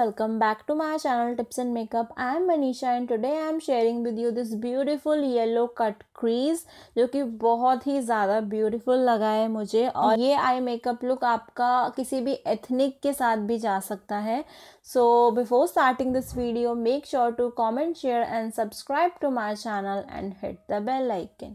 welcome back to my channel tips and makeup i am manisha and today i am sharing with you this beautiful yellow cut crease जो कि बहुत ही ज़्यादा beautiful लगा है मुझे और ये आई मेकअप लुक आपका किसी भी एथनिक के साथ भी जा सकता है so before starting this video make sure to comment share and subscribe to my channel and hit the bell icon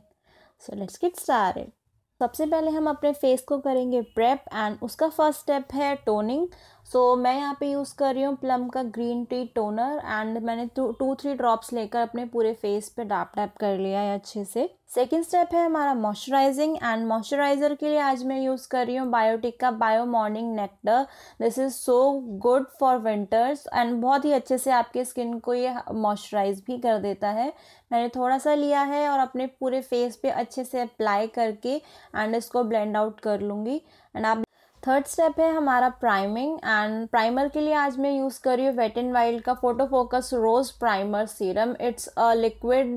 so let's get started सबसे पहले हम अपने फेस को करेंगे प्रेप एंड उसका फर्स्ट स्टेप है टोनिंग सो so, मैं यहाँ पे यूज़ कर रही हूँ प्लम का ग्रीन टी टोनर एंड मैंने टू थ्री ड्रॉप्स लेकर अपने पूरे फेस पे डैप डैप कर लिया है अच्छे से सेकेंड स्टेप है हमारा मॉइस्चराइजिंग एंड मॉइस्चराइजर के लिए आज मैं यूज़ कर रही हूँ बायोटिक का bio morning nectar this is so good for winters and बहुत ही अच्छे से आपके स्किन को ये मॉइस्चराइज भी कर देता है मैंने थोड़ा सा लिया है और अपने पूरे फेस पे अच्छे से अप्लाई करके एंड इसको ब्लेंड आउट कर लूँगी एंड आप थर्ड स्टेप है हमारा प्राइमिंग एंड प्राइमर के लिए आज मैं यूज़ कर रही हूँ वेट एंड वाइल्ड का photo focus rose primer serum it's a liquid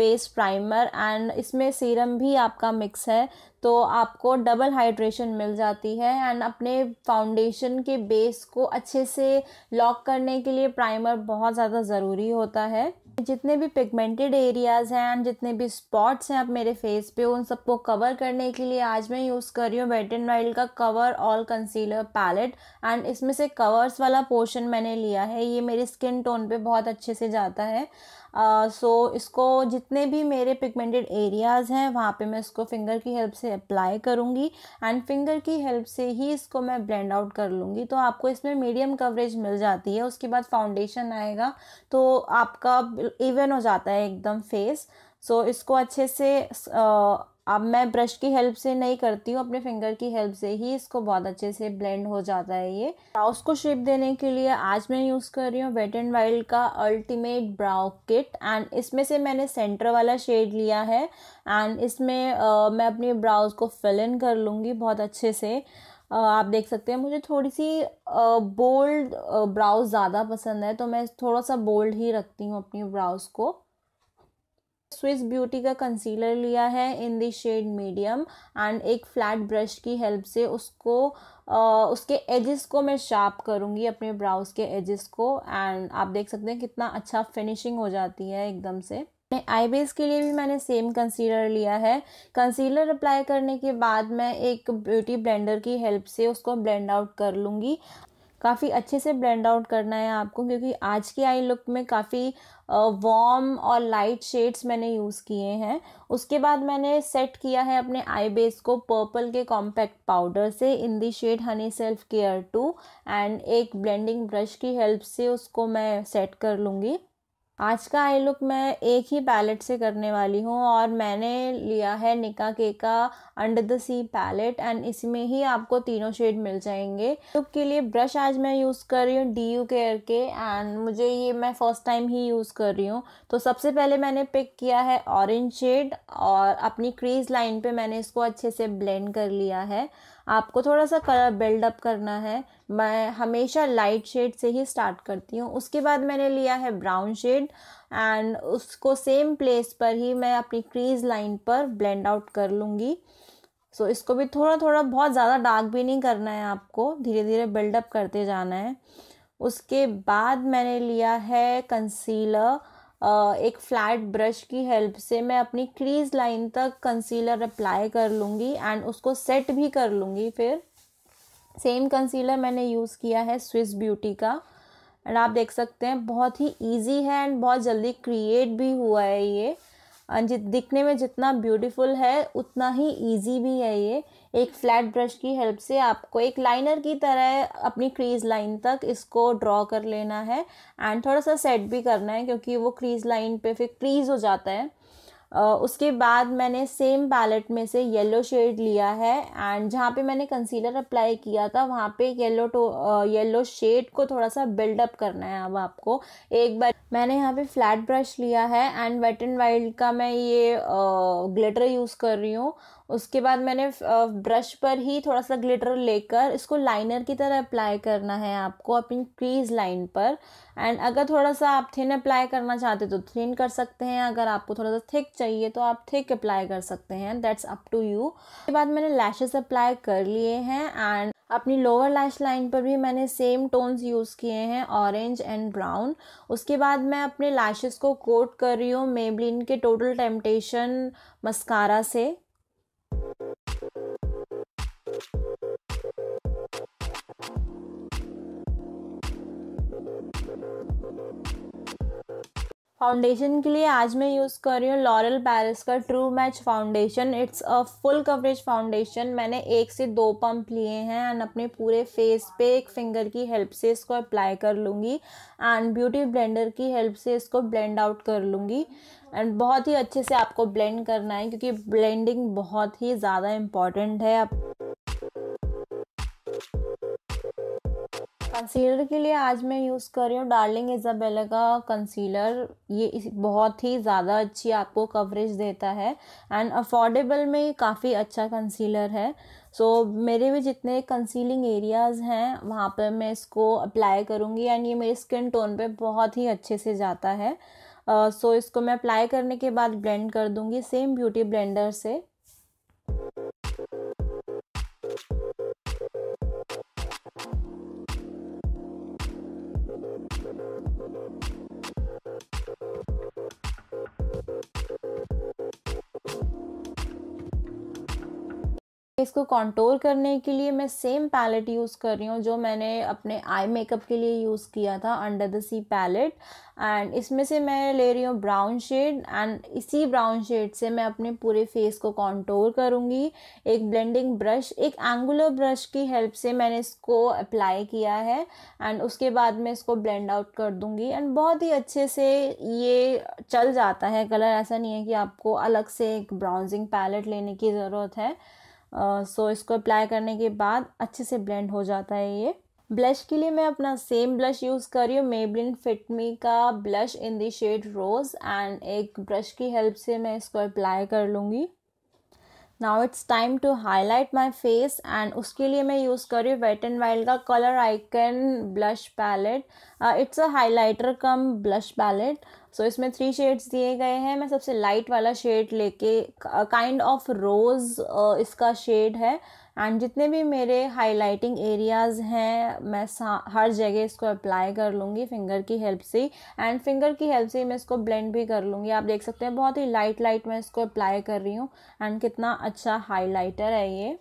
based primer and इसमें सीरम भी आपका मिक्स है तो आपको डबल हाइड्रेशन मिल जाती है एंड अपने फाउंडेशन के बेस को अच्छे से लॉक करने के लिए प्राइमर बहुत ज़्यादा ज़रूरी होता है जितने भी पिगमेंटेड एरियाज़ हैं एंड जितने भी स्पॉट्स हैं आप मेरे फेस पे उन सबको कवर करने के लिए आज मैं यूज़ कर रही हूँ वेट एंड वाइल्ड का cover all concealer palette and इसमें से कवर्स वाला पोर्शन मैंने लिया है ये मेरी स्किन टोन पे बहुत अच्छे से जाता है सो so, इसको जितने भी मेरे पिगमेंटेड एरियाज़ हैं वहाँ पे मैं इसको फिंगर की हेल्प से अप्लाई करूँगी एंड फिंगर की हेल्प से ही इसको मैं ब्लेंड आउट कर लूँगी तो आपको इसमें मीडियम कवरेज मिल जाती है उसके बाद फाउंडेशन आएगा तो आपका इवन हो जाता है एकदम फेस सो so, इसको अच्छे से uh, अब मैं ब्रश की हेल्प से नहीं करती हूँ अपने फिंगर की हेल्प से ही इसको बहुत अच्छे से ब्लेंड हो जाता है ये ब्राउज को शेप देने के लिए आज मैं यूज़ कर रही हूँ वेट एंड वाइल्ड का अल्टीमेट ब्राउ किट एंड इसमें से मैंने सेंटर वाला शेड लिया है एंड इसमें आ, मैं अपनी ब्राउज को फिल इन कर लूँगी बहुत अच्छे से आ, आप देख सकते हैं मुझे थोड़ी सी बोल्ड ब्राउज ज़्यादा पसंद है तो मैं थोड़ा सा बोल्ड ही रखती हूँ अपनी ब्राउज को स्विस ब्यूटी का कंसीलर लिया है in the shade medium and एक फ्लैट ब्रश की हेल्प से उसको आ, उसके एजेस को मैं शार्प करूँगी अपने ब्राउज के एजेस को एंड आप देख सकते हैं कितना अच्छा फिनिशिंग हो जाती है एकदम से आई बेस के लिए भी मैंने सेम कंसीलर लिया है कंसीलर अप्लाई करने के बाद मैं एक ब्यूटी ब्लेंडर की हेल्प से उसको ब्लेंड आउट कर लूँगी काफ़ी अच्छे से ब्लेंड आउट करना है आपको क्योंकि आज के आई लुक में काफ़ी वॉर्म और लाइट शेड्स मैंने यूज़ किए हैं उसके बाद मैंने सेट किया है अपने आई बेस को पर्पल के कॉम्पैक्ट पाउडर से in the shade honey self care two and एक ब्लेंडिंग ब्रश की हेल्प से उसको मैं सेट कर लूँगी आज का आई लुक मैं एक ही पैलेट से करने वाली हूँ और मैंने लिया है निका के का under the sea palette and इसमें ही आपको तीनों शेड मिल जाएंगे लुक के लिए ब्रश आज मैं यूज़ कर रही हूँ डी यू केयर के एंड मुझे ये मैं फ़र्स्ट टाइम ही यूज़ कर रही हूँ तो सबसे पहले मैंने पिक किया है ऑरेंज शेड और अपनी क्रीज लाइन पे मैंने इसको अच्छे से ब्लेंड कर लिया है आपको थोड़ा सा कलर बिल्डअप करना है मैं हमेशा लाइट शेड से ही स्टार्ट करती हूँ उसके बाद मैंने लिया है ब्राउन शेड एंड उसको सेम प्लेस पर ही मैं अपनी क्रीज लाइन पर ब्लेंड आउट कर लूँगी सो so, इसको भी थोड़ा थोड़ा बहुत ज़्यादा डार्क भी नहीं करना है आपको धीरे धीरे बिल्डअप करते जाना है उसके बाद मैंने लिया है कंसीलर एक फ्लैट ब्रश की हेल्प से मैं अपनी क्रीज लाइन तक कंसीलर अप्लाई कर लूँगी एंड उसको सेट भी कर लूँगी फिर सेम कंसीलर मैंने यूज़ किया है स्विस ब्यूटी का एंड आप देख सकते हैं बहुत ही इजी है एंड बहुत जल्दी क्रिएट भी हुआ है ये दिखने में जितना ब्यूटीफुल है उतना ही इजी भी है ये एक फ्लैट ब्रश की हेल्प से आपको एक लाइनर की तरह अपनी क्रीज लाइन तक इसको ड्रॉ कर लेना है एंड थोड़ा सा सेट भी करना है क्योंकि वो क्रीज लाइन पे फिर क्रीज हो जाता है उसके बाद मैंने सेम पैलेट में से येलो शेड लिया है एंड जहाँ पे मैंने कंसीलर अप्लाई किया था वहाँ पे येलो टो येलो शेड को थोड़ा सा बिल्डअप करना है अब आपको एक बार मैंने यहाँ पे फ्लैट ब्रश लिया है एंड वेट एंड वाइल्ड का मैं ये ग्लिटर यूज़ कर रही हूँ उसके बाद मैंने ब्रश पर ही थोड़ा सा ग्लिटर लेकर इसको लाइनर की तरह अप्लाई करना है आपको अपनी क्रीज लाइन पर एंड अगर थोड़ा सा आप थिन अप्लाई करना चाहते तो थिन कर सकते हैं अगर आपको थोड़ा सा थिक चाहिए तो आप थिक अप्लाई कर सकते हैं दैट्स अप टू यू उसके बाद मैंने लैशेस अप्लाई कर लिए हैं एंड अपनी लोअर लैश लाइन पर भी मैंने सेम टोन्स यूज़ किए हैं ऑरेंज एंड ब्राउन उसके बाद मैं अपने लैशेस को कोट कर रही हूँ मेबलिन के टोटल टेम्पटेशन मस्कारा से फाउंडेशन के लिए आज मैं यूज़ कर रही हूँ लॉरल पैरिस का true match foundation it's a full coverage foundation मैंने एक से दो पंप लिए हैं एंड अपने पूरे फेस पे एक फिंगर की हेल्प से इसको अप्लाई कर लूँगी एंड ब्यूटी ब्लेंडर की हेल्प से इसको ब्लेंड आउट कर लूँगी एंड बहुत ही अच्छे से आपको ब्लेंड करना है क्योंकि ब्लेंडिंग बहुत ही ज़्यादा इम्पॉर्टेंट है कंसीलर के लिए आज मैं यूज़ कर रही हूँ डार्लिंग इजाबेला का कंसीलर ये बहुत ही ज़्यादा अच्छी आपको कवरेज देता है एंड अफोर्डेबल में ये काफ़ी अच्छा कंसीलर है सो so, मेरे भी जितने कंसीलिंग एरियाज़ हैं वहाँ पर मैं इसको अप्लाई करूँगी एंड ये मेरे स्किन टोन पे बहुत ही अच्छे से जाता है सो uh, so, इसको मैं अप्लाई करने के बाद ब्लेंड कर दूँगी सेम ब्यूटी ब्लेंडर से इसको कंटोर करने के लिए मैं सेम पैलेट यूज़ कर रही हूँ जो मैंने अपने आई मेकअप के लिए यूज़ किया था under the sea palette and इसमें से मैं ले रही हूँ ब्राउन शेड एंड इसी ब्राउन शेड से मैं अपने पूरे फेस को कंटोर करूँगी एक ब्लेंडिंग ब्रश एक एंगुलर ब्रश की हेल्प से मैंने इसको अप्लाई किया है एंड उसके बाद मैं इसको ब्लेंड आउट कर दूँगी एंड बहुत ही अच्छे से ये चल जाता है कलर ऐसा नहीं है कि आपको अलग से एक ब्राउजिंग पैलेट लेने की ज़रूरत है सो uh, so इसको अप्लाई करने के बाद अच्छे से ब्लेंड हो जाता है ये ब्लश के लिए मैं अपना सेम ब्लश यूज़ कर रही हूँ मेबलिन फिटमी का blush in the shade rose and एक ब्रश की हेल्प से मैं इसको अप्लाई कर लूँगी now it's time to highlight my face and उसके लिए मैं यूज़ कर रही हूँ वेट एंड वाइल्ड का color icon blush palette it's a highlighter cum blush palette so इसमें थ्री शेड्स दिए गए हैं मैं सबसे लाइट वाला शेड लेके काइंड ऑफ रोज़ इसका शेड है एंड जितने भी मेरे हाईलाइटिंग एरियाज़ हैं मैं हर जगह इसको अप्लाई कर लूँगी फिंगर की हेल्प से एंड फिंगर की हेल्प से मैं इसको ब्लेंड भी कर लूँगी आप देख सकते हैं बहुत ही लाइट लाइट मैं इसको अप्लाई कर रही हूँ एंड कितना अच्छा हाईलाइटर है ये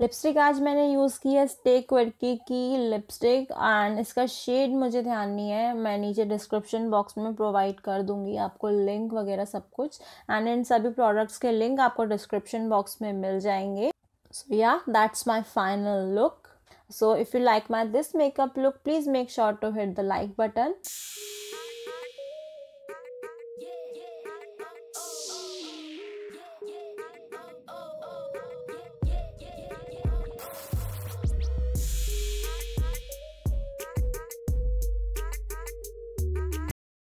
लिपस्टिक आज मैंने यूज़ की है स्टेक वर्की की लिपस्टिक एंड इसका शेड मुझे ध्यान नहीं है मैं नीचे डिस्क्रिप्शन बॉक्स में प्रोवाइड कर दूंगी आपको लिंक वगैरह सब कुछ एंड इन सभी प्रोडक्ट्स के लिंक आपको डिस्क्रिप्शन बॉक्स में मिल जाएंगे so yeah that's my final look so if you like my this makeup look please make sure to hit the like button